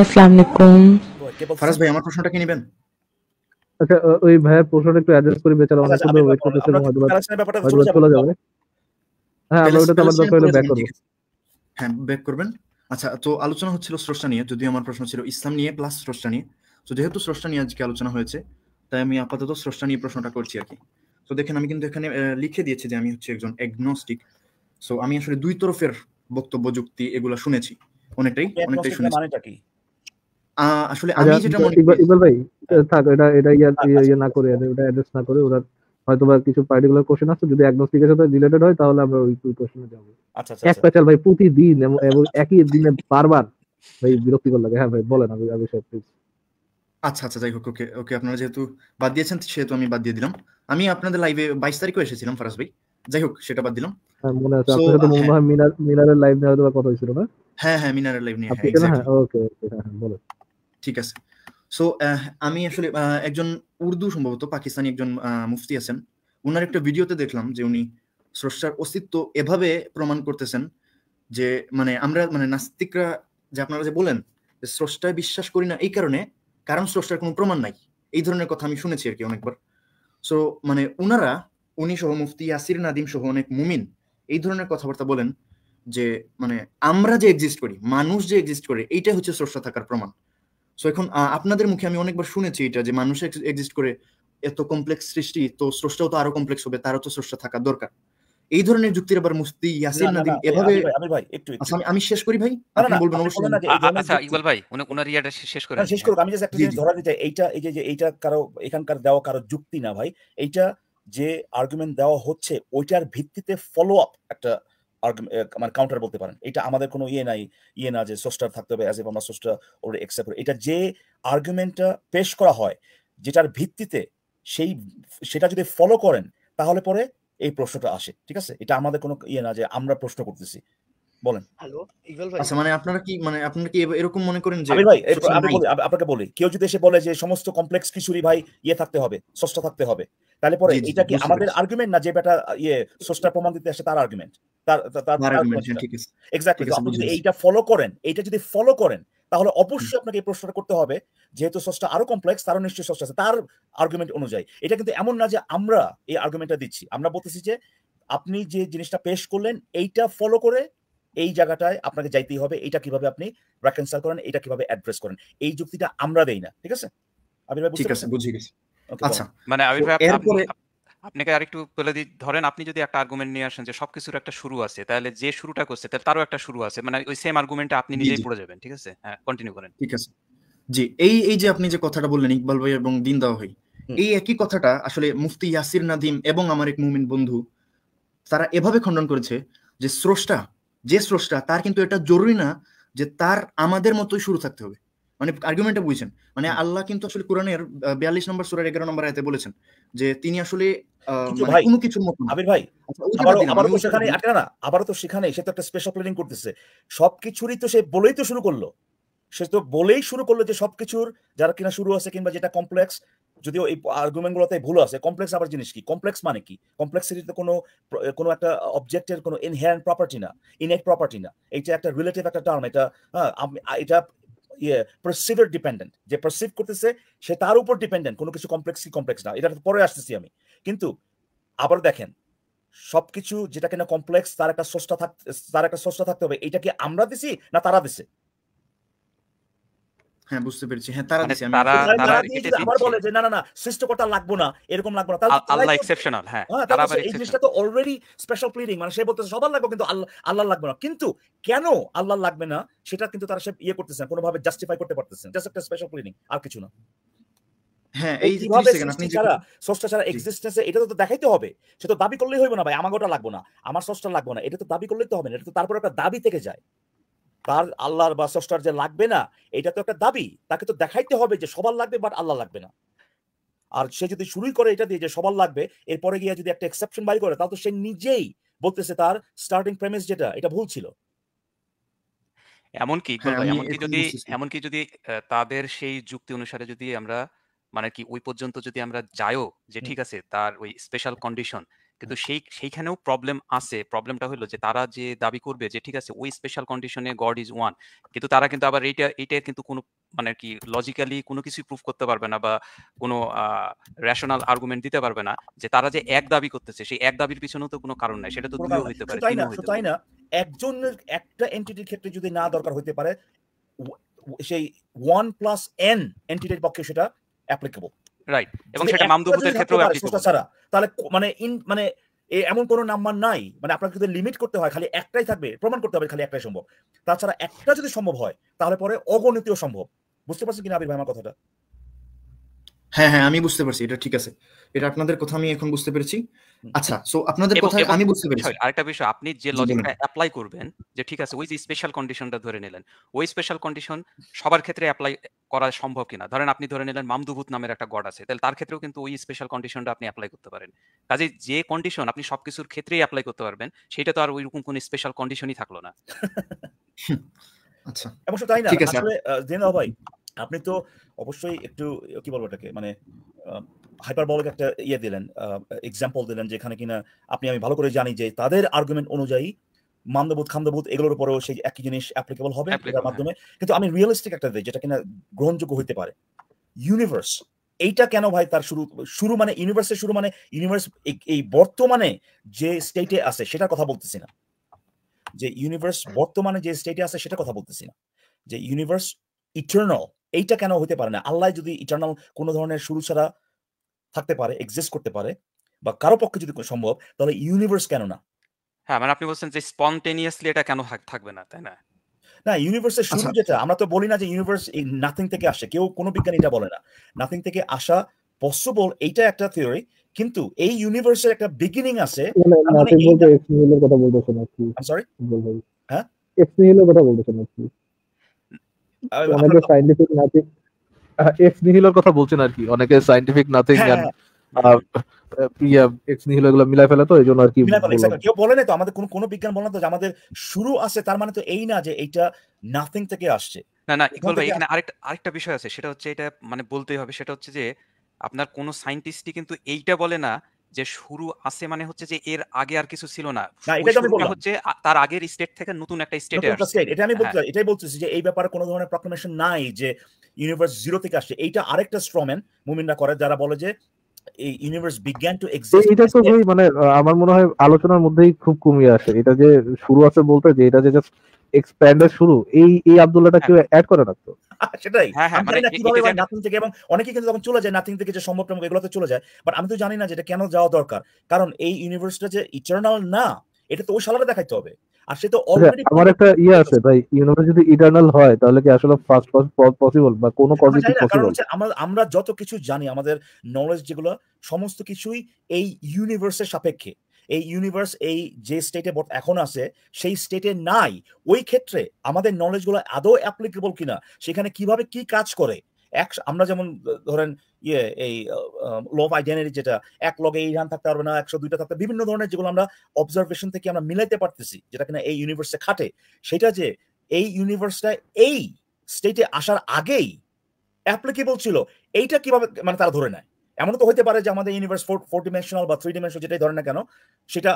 আসসালামু আলাইকুম ফারাজ ভাই আমার প্রশ্নটা কি নেবেন আচ্ছা ওই ভাইয়ের প্রশ্নটা একটু অ্যাড্রেস বেচারা অনেক ওয়েট আচ্ছা, করতেছে চলে যাবে হ্যাঁ আমরা ওটা দরকার হলে ব্যাক করব হ্যাঁ ব্যাক করবেন আচ্ছা তো আলোচনা হচ্ছিল স্রষ্টা নিয়ে আমার প্রশ্ন ছিল ইসলাম নিয়ে প্লাস স্রষ্টা নিয়ে তো যেহেতু স্রষ্টা নিয়ে আজকে আলোচনা হয়েছে তাই আমি আপাতত স্রষ্টা নিয়ে প্রশ্নটা করছি আর কি তো দেখেন আমি কিন্তু এখানে লিখে দিয়েছি যে আমি হচ্ছে একজন এগনোস্টিক সো আমি আসলে দুই তরফের বক্তব্য যুক্তি এগুলো শুনেছি অনেকটাই অনেকটাই শুনেছি আসলে আমি আচ্ছা, যেটা মনে ভাই হ্যাঁ। থাক এটা এটা ইয়া আচ্ছা, আচ্ছা। না করে এটা অ্যাড্রেস না করে ওরা হয়তো বা কিছু পার্টিকুলার কোশ্চেন আছে যদি সাথে রিলেটেড হয় তাহলে আমরা ওই কোশ্চেনে যাব আচ্ছা আচ্ছা ভাই প্রতিদিন এবং একই দিনে বারবার ভাই লাগে হ্যাঁ ভাই বলেন আমি আমি সব প্লিজ আচ্ছা আচ্ছা যাই হোক ওকে ওকে আপনারা যেহেতু বাদ দিয়েছেন সেহেতু আমি বাদ দিয়ে দিলাম আমি আপনাদের লাইভে বাইশ তারিখে এসেছিলাম ফারাজ ভাই যাই হোক সেটা বাদ দিলাম হ্যাঁ, মনে আছে আপনার সাথে মনে হ্যাঁ। হয় মিনারের লাইভ নিয়ে হয়তো কথা হয়েছিল না হ্যাঁ হ্যাঁ মিনারের লাইভ নিয়ে হ্যাঁ ওকে ওকে হ্যাঁ বলো ঠিক আছে সো আমি আসলে একজন উর্দু সম্ভবত পাকিস্তানি একজন মুফতি আছেন ওনার একটা ভিডিওতে দেখলাম যে উনি স্রষ্টার অস্তিত্ব এভাবে প্রমাণ করতেছেন যে মানে আমরা মানে নাস্তিকরা যে আপনারা যে বলেন যে স্রষ্টায় বিশ্বাস করি না এই কারণে কারণ স্রষ্টার কোনো প্রমাণ নাই এই ধরনের কথা আমি শুনেছি আর কি অনেকবার সো মানে ওনারা উনি সহ মুফতি ইয়াসির নাদিম সহ অনেক মুমিন এই ধরনের কথাবার্তা বলেন যে মানে আমরা যে এক্সিস্ট করি মানুষ যে এক্সিস্ট করে এইটাই হচ্ছে স্রষ্টা থাকার প্রমাণ সো এখন আপনাদের মুখে আমি অনেকবার শুনেছি এটা যে মানুষ এক্সিস্ট করে এত কমপ্লেক্স সৃষ্টি তো স্রষ্টাও তো আরো কমপ্লেক্স হবে তারও তো স্রষ্টা থাকা দরকার এই ধরনের যুক্তির আবার মুস্তি ইয়াসিন নাদিম এভাবে আমি শেষ করি ভাই আপনি বলবেন অবশ্যই আচ্ছা ইকবাল ভাই উনি ওনার ইয়াটা শেষ করে শেষ করুক আমি জাস্ট একটা জিনিস ধরা দিতে এইটা এই যে এইটা কারো এখানকার দেওয়া কারো যুক্তি না ভাই এইটা যে আর্গুমেন্ট দেওয়া হচ্ছে ওইটার ভিত্তিতে ফলো আপ একটা মানে কাউন্টার বলতে পারেন এটা আমাদের কোনো ইয়ে নাই ইয়ে না যে সোস্টার থাকতে হবে অ্যাজ এফ আমরা সোস্টার ওর এক্সেপ্ট করি এটা যে আর্গুমেন্টটা পেশ করা হয় যেটার ভিত্তিতে সেই সেটা যদি ফলো করেন তাহলে পরে এই প্রশ্নটা আসে ঠিক আছে এটা আমাদের কোনো ইয়ে না যে আমরা প্রশ্ন করতেছি বলেন হ্যালো ইকবাল ভাই আচ্ছা মানে আপনারা কি মানে আপনারা কি এরকম মনে করেন যে ভাই আপনাকে বলি কেউ যদি এসে বলে যে সমস্ত কমপ্লেক্স কিছুরই ভাই ইয়ে থাকতে হবে সস্তা থাকতে হবে তাহলে পরে এটা কি আমাদের আর্গুমেন্ট না যে বেটা ইয়ে সোস্টার প্রমাণ দিতে আসে তার আর্গুমেন্ট এক্স্যাক্টলি আপনি যদি এইটা ফলো করেন এইটা যদি ফলো করেন তাহলে অবশ্যই আপনাকে এই প্রশ্নটা করতে হবে যেহেতু সোর্সটা আরো কমপ্লেক্স তারও নিশ্চয়ই সোর্স আছে তার আর্গুমেন্ট অনুযায়ী এটা কিন্তু এমন না যে আমরা এই আর্গুমেন্টটা দিচ্ছি আমরা বলতেছি যে আপনি যে জিনিসটা পেশ করলেন এইটা ফলো করে এই জায়গাটায় আপনাকে যাইতেই হবে এটা কিভাবে আপনি রেকনসাইল করেন এটা কিভাবে অ্যাড্রেস করেন এই যুক্তিটা আমরা দেই না ঠিক আছে আবির ভাই ঠিক আছে বুঝিয়ে গেছি আচ্ছা মানে আবির ভাই আপনাকে আরেকটু বলে দিই ধরেন আপনি যদি একটা আর্গুমেন্ট নিয়ে আসেন যে সবকিছুর একটা শুরু আছে তাহলে যে শুরুটা করছে তারও একটা শুরু আছে মানে ওই সেম আর্গুমেন্টটা আপনি নিজেই পড়ে যাবেন ঠিক আছে হ্যাঁ কন্টিনিউ করেন ঠিক আছে জি এই এই যে আপনি যে কথাটা বললেন ইকবাল ভাই এবং দিন দাও ভাই এই একই কথাটা আসলে মুফতি ইয়াসির নাদিম এবং আমার এক মুমিন বন্ধু তারা এভাবে খণ্ডন করেছে যে স্রষ্টা যে স্রষ্টা তার কিন্তু এটা জরুরি না যে তার আমাদের মতোই শুরু থাকতে হবে মানে আর্গুমেন্টটা বুঝছেন মানে আল্লাহ কিন্তু আসলে কোরআনের বিয়াল্লিশ নম্বর সুরার এগারো নম্বর আয়তে বলেছেন যে তিনি আসলে মানে কোনো আবির ভাই আচ্ছা, তো সেখানে আটকে না তো সেখানে সে তো একটা স্পেশাল প্ল্যানিং করতেছে সবকিছুরই তো সে বলেই তো শুরু করলো সে তো বলেই শুরু করলো যে সবকিছুর যারা কিনা শুরু আছে কিংবা যেটা কমপ্লেক্স যদিও এই ভুল আছে কমপ্লেক্স আবার জিনিস কি কমপ্লেক্স মানে কি কমপ্লেক্স কোনো কোনো একটা অবজেক্টের কোনো ইনহেরেন্ট প্রপার্টি না ইনহেট প্রপার্টি না এটা একটা রিলেটিভ একটা টার্ম এটা হ্যাঁ এটা ইয়ে পার্সিভের ডিপেন্ডেন্ট যে পার্সিভ করতেছে সে তার উপর ডিপেন্ডেন্ট কোনো কিছু কমপ্লেক্স কি কমপ্লেক্স না এটা পরে আসতেছি আমি কিন্তু আবার দেখেন সবকিছু যেটা কিনা কমপ্লেক্স তার একটা স্রষ্টা থাক তার একটা স্রষ্টা থাকতে হবে এটা কি আমরা দিছি না তারা দিছে হ্যাঁ বুঝতে পেরেছি হ্যাঁ তারা মানে বলে যে না না না লাগবো না এরকম লাগবো না আল্লাহ এক্সেপশনাল হ্যাঁ, হ্যাঁ এই জিনিসটা তো অলরেডি স্পেশাল প্লিডিং মানে সে বলতেছে সবার লাগবে কিন্তু আল্লাহ লাগবে না কিন্তু কেন আল্লাহ লাগবে না সেটা কিন্তু তারা সে ইয়ে করতেছে না জাস্টিফাই করতে পারতেছে জাস্ট একটা স্পেশাল প্লিডিং আর কিছু না হ্যাঁ, এটা তো দেখাইতে হবে দাবি করলেই হইব না ভাই আমার ওটা লাগবো না আমার স্রষ্টা লাগবো না এটা তো দাবি করলেই তো হবে না এটা তো তারপর একটা দাবি থেকে যায় তার আল্লাহর বা স্রষ্টার যে লাগবে না এটা তো একটা দাবি তাকে তো দেখাইতে হবে যে সবার লাগবে বাট আল্লাহ লাগবে না আর সে যদি শুরুই করে এটা দিয়ে যে সবার লাগবে এরপরে গিয়ে যদি একটা এক্সেপশন বাই করে তাহলে তো সে নিজেই বলতেছে তার স্টার্টিং প্রেমিস যেটা এটা ভুল ছিল এমনকি হ্যাঁ, এমনকি যদি এমনকি যদি তাদের সেই যুক্তি অনুসারে যদি আমরা মানে কি ওই পর্যন্ত যদি আমরা যাইও যে ঠিক আছে তার ওই স্পেশাল কন্ডিশন কিন্তু আচ্ছা। সেই সেইখানেও প্রবলেম আছে প্রবলেমটা হলো যে তারা যে দাবি করবে যে ঠিক আছে ওই স্পেশাল কন্ডিশনে গড ইজ ওয়ান কিন্তু তারা কিন্তু আবার এইটা এইটার কিন্তু কোনো মানে কি লজিক্যালি কোনো কিছু প্রুফ করতে পারবে না বা কোনো রেশনাল আর্গুমেন্ট দিতে পারবে না যে তারা যে এক দাবি করতেছে সেই এক দাবির পিছনেও তো কোনো কারণ নাই সেটা তো দুইও হইতে পারে তাই না তাই না একজন একটা এন্টিটির ক্ষেত্রে যদি না দরকার হইতে পারে সেই ওয়ান প্লাস এন এন্টিটির পক্ষে সেটা অ্যাপ্লিকেবল রাইট এবং সেটা মামদুবুতের ক্ষেত্রেও অ্যাপ্লিকেবল তাহলে মানে ইন মানে এমন কোনো নাম্বার নাই মানে আপনাকে যদি লিমিট করতে হয় খালি একটাই থাকবে প্রমাণ করতে হবে খালি একটাই সম্ভব তাছাড়া একটা যদি সম্ভব হয় তাহলে পরে অগণিতীয় সম্ভব বুঝতে পারছেন কিনা আবির ভাই আমার কথাটা হ্যাঁ হ্যাঁ আমি বুঝতে পারছি এটা ঠিক আছে এটা আপনাদের কথা আমি এখন বুঝতে পেরেছি আচ্ছা সো আপনাদের কথা আমি বুঝতে পেরেছি আরেকটা বিষয় আপনি যে লজিকটা অ্যাপ্লাই করবেন যে ঠিক আছে ওই যে স্পেশাল কন্ডিশনটা ধরে নিলেন ওই স্পেশাল কন্ডিশন সবার ক্ষেত্রে অ্যাপ্লাই করা সম্ভব কিনা ধরেন আপনি ধরে নিলেন মামদুভূত নামের একটা গড আছে তাহলে তার ক্ষেত্রেও কিন্তু ওই স্পেশাল কন্ডিশনটা আপনি অ্যাপ্লাই করতে পারেন কাজে যে কন্ডিশন আপনি সবকিছুর ক্ষেত্রেই অ্যাপ্লাই করতে পারবেন সেটা তো আর ওইরকম কোনো স্পেশাল কন্ডিশনই থাকলো না আচ্ছা অবশ্য তাই না আসলে জেনে ভাই আপনি তো অবশ্যই একটু কি বলবো এটাকে মানে হাইপারবলিক একটা ইয়ে দিলেন এক্সাম্পল দিলেন যেখানে কিনা আপনি আমি ভালো করে জানি যে তাদের আর্গুমেন্ট অনুযায়ী মামদাবুদ খামদাবুদ এগুলোর উপরেও সেই একই জিনিস অ্যাপ্লিকেবল হবে এটার হ্যাঁ। মাধ্যমে কিন্তু আমি রিয়েলিস্টিক একটা দিই যেটা কিনা গ্রহণযোগ্য হইতে পারে ইউনিভার্স এইটা কেন ভাই তার শুরু শুরু মানে ইউনিভার্সের শুরু মানে ইউনিভার্স এই বর্তমানে যে স্টেটে আছে সেটার কথা বলতেছি না যে ইউনিভার্স বর্তমানে যে স্টেটে আছে সেটা কথা বলতেছি না যে ইউনিভার্স ইটার্নাল এইটা কেন হতে পারে না আল্লাহ যদি ইটার্নাল কোনো ধরনের শুরু ছাড়া থাকতে পারে এক্সিস্ট করতে পারে বা কারো পক্ষে যদি সম্ভব তাহলে ইউনিভার্স কেন না হ্যাঁ মানে আপনি বলছেন যে স্পন্টেনিয়াসলি এটা কেন থাকবে না তাই না না ইউনিভার্সের শুরু আচ্ছা। যেটা আমরা তো বলি না যে ইউনিভার্স এই নাথিং থেকে আসে কেউ কোনো বিজ্ঞানী এটা বলে না নাথিং থেকে আসা পসিবল এইটা একটা থিওরি কিন্তু এই ইউনিভার্সের একটা বিগিনিং আছে নাথিং মানে বলতে এক্স নিহিলের কথা বলতেছেন আপনি সরি হ্যাঁ এক্স কথা বলতেছেন আপনি অনেকে সাইন্টিফিক নাথিং এক্স কথা বলছেন আর কি অনেকে সাইন্টিফিক হ্যাঁ, হ্যাঁ। নাথিং তো জন্য আর কি কেউ বলে না তো আমাদের কোনো কোনো বিজ্ঞান তো আমাদের শুরু আছে তার মানে তো এই না যে এইটা নাথিং থেকে আসছে না না বিষয় আছে সেটা হচ্ছে এটা মানে বলতেই হবে সেটা হচ্ছে যে আপনার কোনো সাইন্টিস্ট কিন্তু এইটা বলে না যে শুরু আছে মানে হচ্ছে যে এর আগে আর কিছু ছিল না হচ্ছে তার আগের স্টেট থেকে নতুন একটা স্টেটে এটা আমি বলতে হ্যাঁ। এটাই বলতেছি যে এই ব্যাপারে কোনো ধরনের প্রক্লেমেশন নাই যে ইউনিভার্স জিরো থেকে আসছে এইটা আরেকটা স্ট্রম্যান মুমিনরা করে যারা বলে যে এই ইউনিভার্স বিজ্ঞান টু এক্সিস্ট এটা তো ভাই মানে আমার মনে হয় আলোচনার মধ্যেই খুব কমিয়ে আসে এটা যে শুরু আছে বলতে যে এটা যে জাস্ট এক্সপ্যান্ডের শুরু এই এই আব্দুল্লাহটা হ্যাঁ। কেউ অ্যাড করে রাখতো সেটাই হ্যাঁ, হ্যাঁ, মানে কিভাবে নাথিং থেকে এবং অনেকে কিন্তু চলে যায় নাথিং থেকে যে সম্ভব এগুলোতে চলে যায় বাট আমি তো জানি না যেটা কেন যাওয়া দরকার কারণ এই ইউনিভার্সটা যে ইটার্নাল না এটা তো ওই সালারে দেখাইতে হবে আর সে তো অলরেডি আচ্ছা, আমার একটা ইয়ে আছে ভাই ইউনিভার্স যদি ইটারনাল হয় তাহলে কি আসলে ফার্স্ট ফার্স্ট পসিবল বা কোনো কোয়ালিটি পসিবল আমরা আমরা যত কিছু জানি আমাদের নলেজ যেগুলো সমস্ত কিছুই এই ইউনিভার্সের সাপেক্ষে এই ইউনিভার্স এই যে স্টেটে এখন আছে সেই স্টেটে নাই ওই ক্ষেত্রে আমাদের নলেজগুলো আদৌ অ্যাপ্লিকেবল কিনা সেখানে কিভাবে কি কাজ করে এক আমরা যেমন ধরেন ইয়ে এই ল আইডেন্টি যেটা এক লগে এই রান থাকতে পারবে না একশো দুইটা থাকতে বিভিন্ন ধরনের যেগুলো আমরা অবজারভেশন থেকে আমরা মিলাইতে পারতেছি যেটা কিনা এই ইউনিভার্সে খাটে সেটা যে এই ইউনিভার্সটা এই স্টেটে আসার আগেই অ্যাপ্লিকেবল ছিল এইটা কিভাবে মানে তারা ধরে নেয় এমন তো হতে পারে যে আমাদের ইউনিভার্স ফোর ডিমেনশনাল বা থ্রি ডিমেনশনাল যেটাই ধরেন না কেন সেটা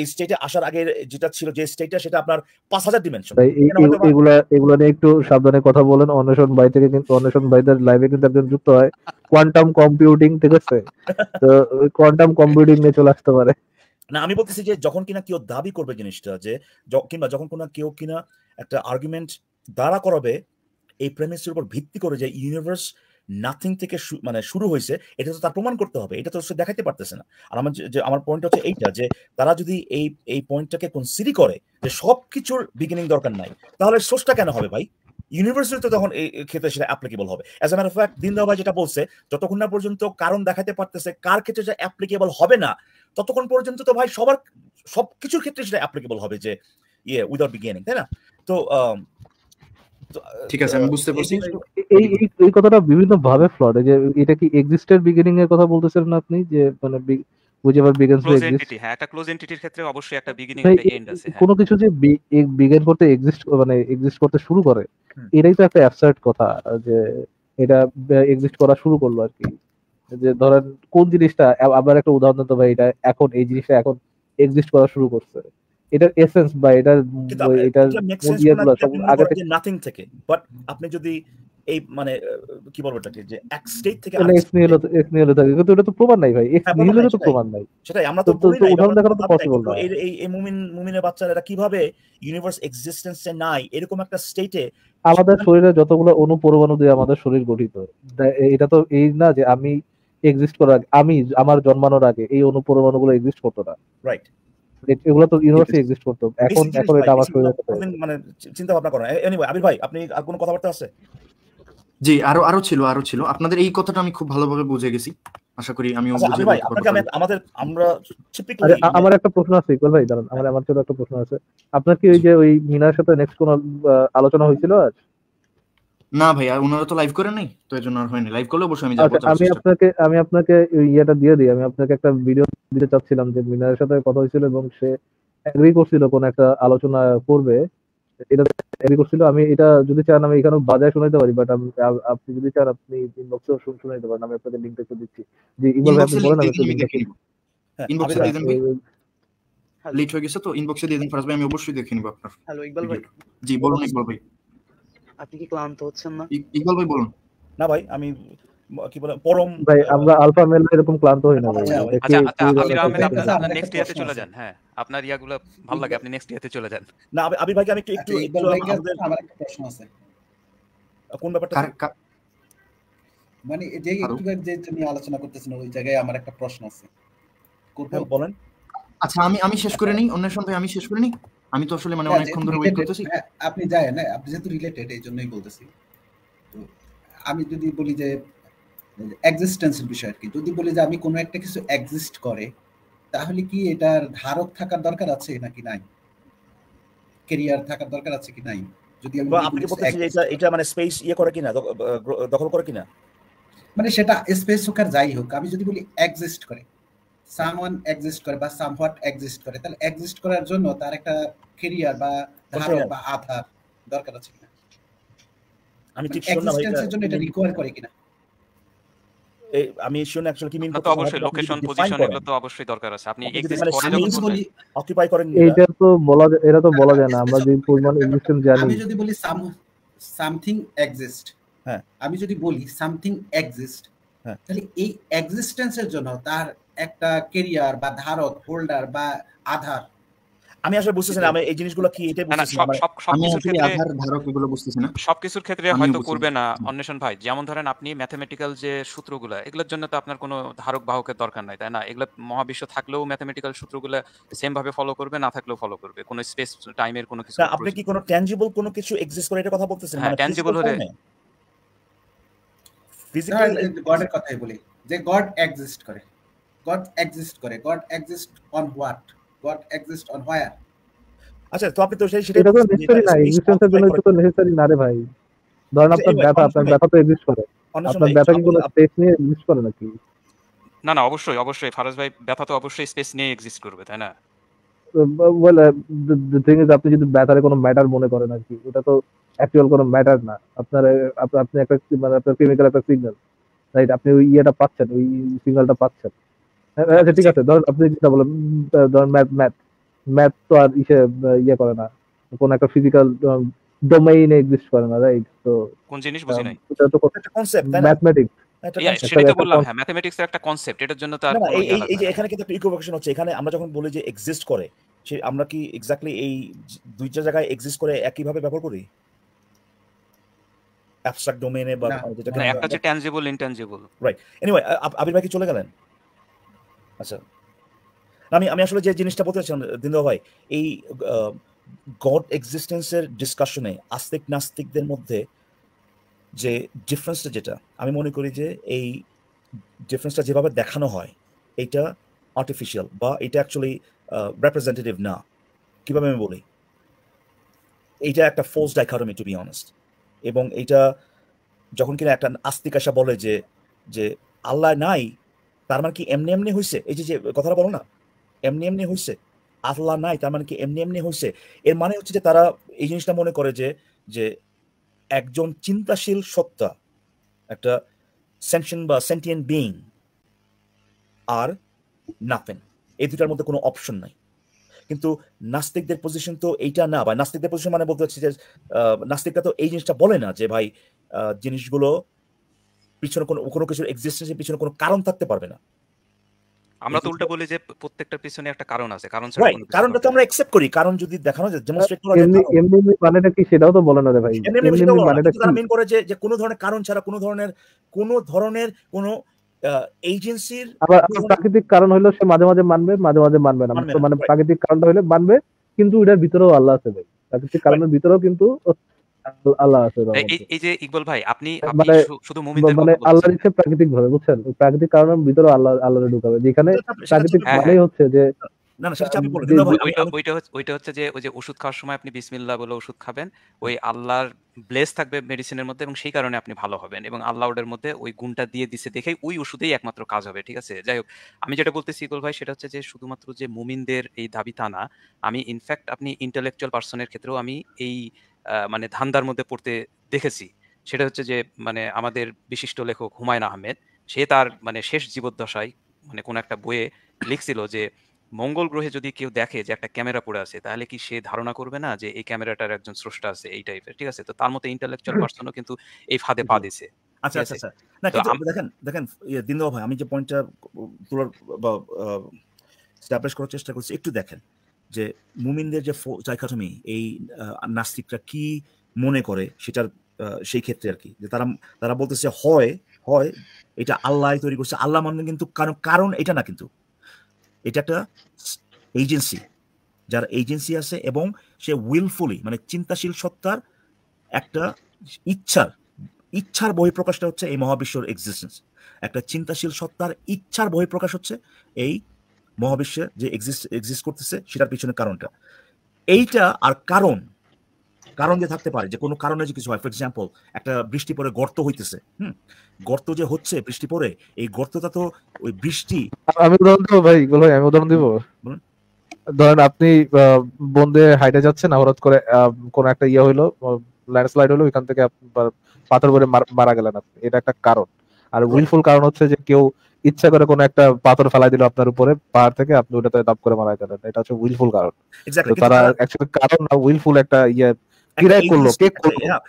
এই স্টেটে আসার আগে যেটা ছিল যে স্টেটটা সেটা আপনার পাঁচ হাজার ডিমেনশন এগুলা এগুলা নিয়ে একটু সাবধানে কথা বলেন অন্বেষণ ভাই থেকে কিন্তু অন্বেষণ ভাইদের লাইভে কিন্তু একজন যুক্ত হয় কোয়ান্টাম কম্পিউটিং ঠিক আছে তো কোয়ান্টাম কম্পিউটিং নিয়ে চলে আসতে পারে না আমি বলতেছি যে যখন কিনা কেউ দাবি করবে জিনিসটা যে কিংবা যখন কোনো কেউ কিনা একটা আর্গুমেন্ট দাঁড়া করাবে এই প্রেমিসের উপর ভিত্তি করে যে ইউনিভার্স নাথিং থেকে মানে শুরু হয়েছে এটা তো তার প্রমাণ করতে হবে এটা তো সে দেখাতে পারতেছে না আর আমার যে আমার পয়েন্ট হচ্ছে এইটা যে তারা যদি এই এই পয়েন্টটাকে কনসিডি করে যে সব কিছুর বিগিনিং দরকার নাই তাহলে সোর্সটা কেন হবে ভাই ইউনিভার্সিটি তো তখন এই ক্ষেত্রে সেটা অ্যাপ্লিকেবল হবে অ্যাজ ম্যাটার ফ্যাক্ট দিনদা ভাই যেটা বলছে যতক্ষণ না পর্যন্ত কারণ দেখাতে পারতেছে কার ক্ষেত্রে যে অ্যাপ্লিকেবল হবে না ততক্ষণ পর্যন্ত তো ভাই সবার সব কিছুর ক্ষেত্রে সেটা অ্যাপ্লিকেবল হবে যে ইয়ে উইদাউট বিগিনিং তাই না তো ঠিক আছে আমি বুঝতে পারছি এই এই কথাটা বিভিন্ন ভাবে ফ্লড যে এটা কি এক্সিস্টের বিগিনিং এর কথা বলতেছেন আপনি যে মানে বুঝে বিগিনস ক্লোজ এন্টিটি হ্যাঁ একটা ক্লোজ এন্টিটির ক্ষেত্রে অবশ্যই একটা বিগিনিং একটা এন্ড আছে হ্যাঁ। কোনো কিছু যে বিগিন করতে এক্সিস্ট মানে এক্সিস্ট করতে শুরু করে এটাই তো একটা অ্যাবসার্ট কথা যে এটা এক্সিস্ট করা শুরু করলো আর কি যে ধরেন কোন জিনিসটা আবার একটা উদাহরণ তো ভাই এটা এখন এই জিনিসটা এখন এক্সিস্ট করা শুরু করছে এটার এসেন্স বা এটার এটার সব আগে থেকে নাথিং থেকে বাট আপনি যদি এই মানে কি বলবো এটাকে যে এক স্টেট থেকে এক্স এক্স থাকে কিন্তু এটা তো প্রমাণ নাই ভাই এক্স হ্যাঁ, তো প্রমাণ নাই সেটাই আমরা তো বলি না উদাহরণ দেখানো তো পসিবল না এই এই মুমিন মুমিনের বাচ্চারা এটা কিভাবে ইউনিভার্স এক্সিস্টেন্সে নাই এরকম একটা স্টেটে আমাদের শরীরে যতগুলো অণু পরমাণু দিয়ে আমাদের শরীর গঠিত এটা তো এই না যে আমি এক্সিস্ট করার আমি আমার জন্মানোর আগে এই অণু পরমাণুগুলো এক্সিস্ট করতো না রাইট এগুলো তো এক্সিস্ট করতো এখন এখন এটা আবার মানে চিন্তা ভাবনা এনিওয়ে আবির ভাই আপনি আর কোনো কথাবার্তা আছে জি আরো আরো ছিল আরো ছিল আপনাদের এই কথাটা আমি খুব ভালোভাবে বুঝে গেছি আশা করি আচ্ছা, আমি আমাদের আমরা মানে আমার একটা প্রশ্ন আছে ইকবাল ভাই দাঁড়ান আমার আমার একটা প্রশ্ন আছে আপনার কি ওই যে ওই মিনার সাথে নেক্সট কোন আলোচনা হয়েছিল আজ না ভাই আর ওনারা তো লাইভ করে নাই তো জন্য আর হয়নি লাইভ করলে অবশ্যই আমি যাব আচ্ছা, আমি আপনাকে আমি আপনাকে ইয়াটা দিয়ে দিই আমি আপনাকে একটা ভিডিও দিতে চাচ্ছিলাম যে মিনারের সাথে কথা হয়েছিল এবং সে এগ্রি করছিল কোন একটা আলোচনা করবে এটা এগ্রি করছিল আমি এটা যদি চান আমি এখানে বাজায় শোনাইতে পারি বাট আপনি যদি চান আপনি ইনবক্সে শুন শোনাইতে পারেন আমি আপনাকে লিংকটা একটু দিচ্ছি যে ইমেল আপনি বলেন আমি একটু ইনবক্সে আচ্ছা, দিয়ে দেন ভাই লেট হয়ে গেছে তো ইনবক্সে দিয়ে দিন ফারাজ ভাই আমি অবশ্যই দেখে নিব আপনার হ্যালো ইকবাল ভাই জি বলুন ইকবাল ভাই আপনি কি ক্লান্ত হচ্ছেন না ইকবাল ভাই বলুন না ভাই আমি কি বলে পরম ভাই আমরা আলফা মেল এরকম ক্লান্ত হই না ভাই আচ্ছা, আচ্ছা, আচ্ছা নেক্সট চলে যান হ্যাঁ আপনার ইয়াগুলো ভালো লাগে আপনি নেক্সট চলে যান না আবির ভাইকে আমি একটু আচ্ছা, একটু আমার একটা প্রশ্ন আছে কোন ব্যাপারটা মানে যে একটু যে তুমি আলোচনা করতেছেন ওই জায়গায় আমার একটা প্রশ্ন আছে হ্যাঁ, বলেন আচ্ছা আমি আমি শেষ করে নিই অন্য সন্ধ্যায় আমি শেষ করে নিই আমি তো আসলে মানে হ্যাঁ, অনেকক্ষণ ধরে ওয়েট করতেছি হ্যাঁ, আপনি যায় না হ্যাঁ, আপনি যেহেতু রিলেটেড এই জন্যই বলতেছি তো আমি যদি বলি যে এক্সিস্টেন্সের বিষয় আর কি যদি বলি যে আমি কোনো একটা কিছু এক্সিস্ট করে তাহলে কি এটার ধারক থাকার দরকার আছে নাকি নাই ক্যারিয়ার থাকার দরকার আছে কি নাই যদি আমি আপনি বলতেছেন এটা এটা মানে স্পেস ইয়ে করে কিনা দখল করে কিনা মানে সেটা স্পেস হোক আর যাই হোক আমি যদি বলি এক্সিস্ট করে সাম এক্সিস্ট করে বা সাম হোয়াট এক্সিস্ট করে তাহলে এক্সিস্ট করার জন্য তার একটা কেরিয়ার বা ধারক বা আধার দরকার আছে কিনা আমি ঠিক শুনলাম মানে এক্সিস্টেন্সের জন্য এটা রিকোয়ার করে কিনা আমি শুন অ্যাকচুয়ালি কি মিন করতে অবশ্যই লোকেশন পজিশন এগুলো তো অবশ্যই দরকার আছে আপনি এক্সিস্ট করে যখন বলি অকুপাই করেন এটা তো বলা এটা তো বলা যায় না আমরা যে পরিমাণ এক্সিস্টেন্স জানি আমি যদি বলি সাম সামথিং এক্সিস্ট হ্যাঁ আমি যদি বলি সামথিং হ্যাঁ। এক্সিস্ট তাহলে এই এক্সিস্টেন্সের জন্য তার একটা কেরিয়ার বা ধারক হোল্ডার বা আধার আমি আসলে বুঝতেছি না আমি এই জিনিসগুলো কি এটা বুঝতেছি না মানে আধার ধারক এগুলো বুঝতেছি না সবকিছুর ক্ষেত্রে হয়তো করবে না অন্বেষণ ভাই যেমন ধরেন আপনি ম্যাথমেটিক্যাল যে সূত্রগুলো এগুলোর জন্য তো আপনার কোনো ধারক বাহকের দরকার নাই তাই না এগুলো মহাবিশ্ব থাকলেও ম্যাথমেটিক্যাল সূত্রগুলো সেম ভাবে ফলো করবে না থাকলেও ফলো করবে কোনো স্পেস টাইমের কোনো কিছু আপনি কি কোনো ট্যানজিবল কোনো কিছু এক্সিস্ট করে এটা কথা বলতেছেন হ্যাঁ, মানে ট্যানজিবল হলে ফিজিক্যাল গডের কথাই বলি যে গড এক্সিস্ট করে গড এক্সিস্ট করে God exist on what God exist on where আচ্ছা তো আপনি তো সেই সেটা তো নেসেসারি না এক্সিস্টেন্সের জন্য তো নেসেসারি না রে ভাই ধরেন আচ্ছা, আপনার ব্যথা আপনার তো এক্সিস্ট করে আপনার কি কোনো স্পেস নিয়ে এক্সিস্ট করে নাকি না না অবশ্যই অবশ্যই ফারাজ ভাই তো অবশ্যই স্পেস নিয়ে এক্সিস্ট করবে তাই না বলে দ্য থিং ইজ আপনি যদি ব্যাটারে কোনো ম্যাটার মনে করেন আর কি ওটা তো অ্যাকচুয়াল কোনো ম্যাটার না আপনার আপনি একটা মানে আপনার কেমিক্যাল একটা সিগন্যাল রাইট আপনি ওই ইয়েটা পাচ্ছেন ওই সিগন্যালটা পাচ্ছেন হ্যাঁ, হ্যাঁ, আচ্ছা ঠিক আছে ধর আপনি যেটা বলেন ধর ম্যাথ ম্যাথ ম্যাথ তো আর ইসে ইয়ে করে না কোন একটা ফিজিক্যাল ডোমেইনে এক্সিস্ট করে না রাইট তো কোন জিনিস বুঝি নাই এটা তো কনসেপ্ট ম্যাথমেটিক্স একটা হচ্ছে এখানে আমরা যখন বলি যে এক্সিস্ট করে আমরা কি এক্স্যাক্টলি এই দুইটা জায়গায় এক্সিস্ট করে ভাবে ব্যবহার করি বা যেটা মানে একটা হচ্ছে tangible intangible right anyway Abir ভাই কি চলে গেলেন আচ্ছা আমি আমি আসলে যে জিনিসটা বলতে চাচ্ছিলাম দিনদা ভাই এই গড এক্সিস্টেন্সের ডিসকাশনে আস্তিক নাস্তিকদের মধ্যে যে ডিফারেন্সটা যেটা আমি মনে করি যে এই ডিফারেন্সটা যেভাবে দেখানো হয় এটা আর্টিফিশিয়াল বা এটা অ্যাকচুয়ালি রিপ্রেজেন্টেটিভ না কীভাবে আমি বলি এইটা একটা ফোর্স ডাইকারমি টু বি অনেস্ট এবং এইটা যখন কিনা একটা আস্তিক আশা বলে যে যে আল্লাহ নাই তার মানে কি এমনি এমনি হয়েছে এই যে যে কথাটা বলো না এমনি এমনি হয়েছে আল্লাহ নাই তার মানে কি এমনি এমনি হয়েছে এর মানে হচ্ছে যে তারা এই জিনিসটা মনে করে যে যে একজন চিন্তাশীল সত্তা একটা সেনশন বা সেন্টিয়েন্ট বিইং আর নাফেন এই দুটার মধ্যে কোনো অপশন নাই কিন্তু নাস্তিকদের পজিশন তো এইটা না বা নাস্তিকদের পজিশন মানে বলতে হচ্ছে যে নাস্তিকরা তো এই জিনিসটা বলে না যে ভাই জিনিসগুলো পিছনে কোনো কোনো কিছুর এক্সিস্টেন্সের পিছনে কোনো কারণ থাকতে পারবে না আমরা তো উল্টা বলি যে প্রত্যেকটা পিছনে একটা কারণ আছে কারণ ছাড়া কারণটা তো আমরা অ্যাকসেপ্ট করি কারণ যদি দেখানো যায় ডেমনস্ট্রেট করা যায় এমনি এমনি মানেটা কি সেটাও তো বলা না রে ভাই এমনি এমনি মানেটা কি মিন করে যে যে কোনো ধরনের কারণ ছাড়া কোনো ধরনের কোনো ধরনের কোনো এজেন্সির আবার প্রাকৃতিক কারণ হলো সে মাঝে মাঝে মানবে মাঝে মাঝে মানবে না মানে প্রাকৃতিক কারণটা হলে মানবে কিন্তু এটার ভিতরেও আল্লাহ আছে ভাই প্রাকৃতিক কারণের ভিতরেও কিন্তু আল্লাহ আছে এই যে ইকবাল ভাই আপনি আপনি মানে শুধু মুমিনদের মানে আল্লাহর ইচ্ছে প্রাকৃতিক ভাবে বুঝছেন প্রাকৃতিক কারণের ভিতরে আল্লাহ ঢুকাবে যেখানে প্রাকৃতিক হচ্ছে যে ওইটা হচ্ছে যে ওই যে ওষুধ খাওয়ার সময় আপনি বলে ওষুধ খাবেন ওই আল্লাহর ব্লেস থাকবে মেডিসিনের মধ্যে এবং সেই কারণে আপনি ভালো হবেন এবং আল্লাহ ওটার মধ্যে ওই গুণটা দিয়ে দিছে দেখে ওই ওষুধেই একমাত্র কাজ হবে ঠিক আছে যাই হোক আমি যেটা বলতেছি ইকবল ভাই সেটা হচ্ছে যে শুধুমাত্র যে মুমিনদের এই দাবি তা না আমি ইনফ্যাক্ট আপনি ইন্টালেকচুয়াল পার্সনের ক্ষেত্রেও আমি এই মানে ধান্দার মধ্যে পড়তে দেখেছি সেটা হচ্ছে যে মানে আমাদের বিশিষ্ট লেখক হুমায়ুন আহমেদ সে তার মানে শেষ জীবদ্দশায় মানে কোনো একটা বইয়ে লিখছিল যে মঙ্গল গ্রহে যদি কেউ দেখে যে একটা ক্যামেরা পড়ে আছে তাহলে কি সে ধারণা করবে না যে এই ক্যামেরাটার একজন স্রষ্টা আছে এই টাইপের ঠিক আছে তো তার মতো ইন্টালেকচুয়াল পার্সনও কিন্তু এই ফাঁদে পা দিছে আচ্ছা আচ্ছা আচ্ছা না কিন্তু দেখেন দেখেন ইয়ে, ভাই আমি যে পয়েন্টটা তোলার বা করার চেষ্টা করছি একটু দেখেন যে মুমিনদের যে ডাইকটমি এই নাস্তিকরা কি মনে করে সেটার সেই ক্ষেত্রে আর কি যে তারা তারা বলতেছে হয় হয় এটা আল্লাহ তৈরি করছে আল্লাহ মানে কিন্তু কারণ কারণ এটা না কিন্তু এটা একটা এজেন্সি যার এজেন্সি আছে এবং সে উইলফুলি মানে চিন্তাশীল সত্তার একটা ইচ্ছার ইচ্ছার বহিঃপ্রকাশটা হচ্ছে এই মহাবিশ্বর এক্সিস্টেন্স একটা চিন্তাশীল সত্তার ইচ্ছার বহিঃপ্রকাশ হচ্ছে এই মহাবিশ্বে যে এক্সিস্ট এক্সিস্ট করতেছে সেটার পিছনে কারণটা এইটা আর কারণ কারণ যে থাকতে পারে যে কোনো কারণে যে কিছু হয় ফর এক্সাম্পল একটা বৃষ্টি পরে গর্ত হইতেছে হুম গর্ত যে হচ্ছে বৃষ্টি পরে এই গর্তটা তো ওই বৃষ্টি আমি উদাহরণ দেবো ভাই বলো আমি উদাহরণ দিব ধরেন আপনি বন্দে হাইটে যাচ্ছেন হঠাৎ করে কোন একটা ইয়ে হইলো ল্যান্ডস্লাইড হলো ওইখান থেকে পাথর পরে মারা গেলেন আপনি এটা একটা কারণ আর উইলফুল কারণ হচ্ছে যে কেউ ইচ্ছা করে কোনো একটা পাথর ফেলাই দিল আপনার উপরে পাহাড় থেকে আপনি ওটাতে দাপ করে মারা গেলেন এটা হচ্ছে উইলফুল কারণ তারা অ্যাকচুয়ালি কারণ না উইলফুল একটা ইয়ে উইল হ্যাঁ,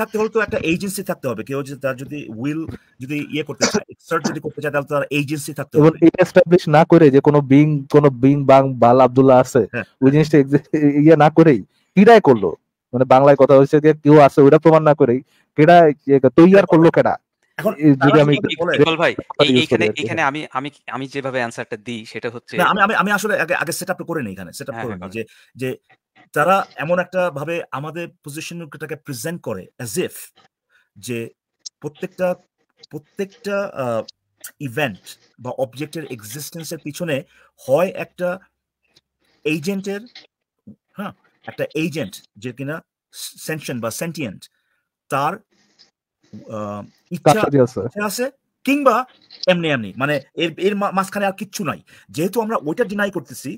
থাকতে হলে তো একটা এজেন্সি থাকতে হবে কেউ যদি তার যদি উইল যদি ইয়ে করতে চায় যদি করতে চায় তাহলে তার এজেন্সি থাকতে হবে এবং এস্টাবলিশ না করে যে কোনো বিং কোনো বিং বাং বাল আব্দুল্লাহ আছে হ্যাঁ। ওই জিনিসটা ইয়ে না করেই কিরাই করলো মানে বাংলায় কথা হচ্ছে যে কেউ আছে ওটা প্রমাণ না করেই কেডা ইয়ে তৈয়ার করলো কেডা এখন যদি আমি ভাই এইখানে এখানে আমি আমি আমি যেভাবে অ্যানসারটা দিই সেটা হচ্ছে না আমি আমি আসলে আগে আগে সেটআপ করে নেই এখানে সেটআপ হ্যাঁ, করে হ্যাঁ, নেই যে যে তারা এমন একটা ভাবে আমাদের পজিশনটাকে প্রেজেন্ট করে অ্যাজ ইফ যে প্রত্যেকটা প্রত্যেকটা ইভেন্ট বা অবজেক্টের এক্সিস্টেন্সের পিছনে হয় একটা এজেন্টের হ্যাঁ একটা এজেন্ট যে কিনা সেনশন বা সেন্টিয়েন্ট তার ইচ্ছা আছে কিংবা এমনি এমনি মানে এর এর মাঝখানে আর কিচ্ছু নাই যেহেতু আমরা ওইটা ডিনাই করতেছি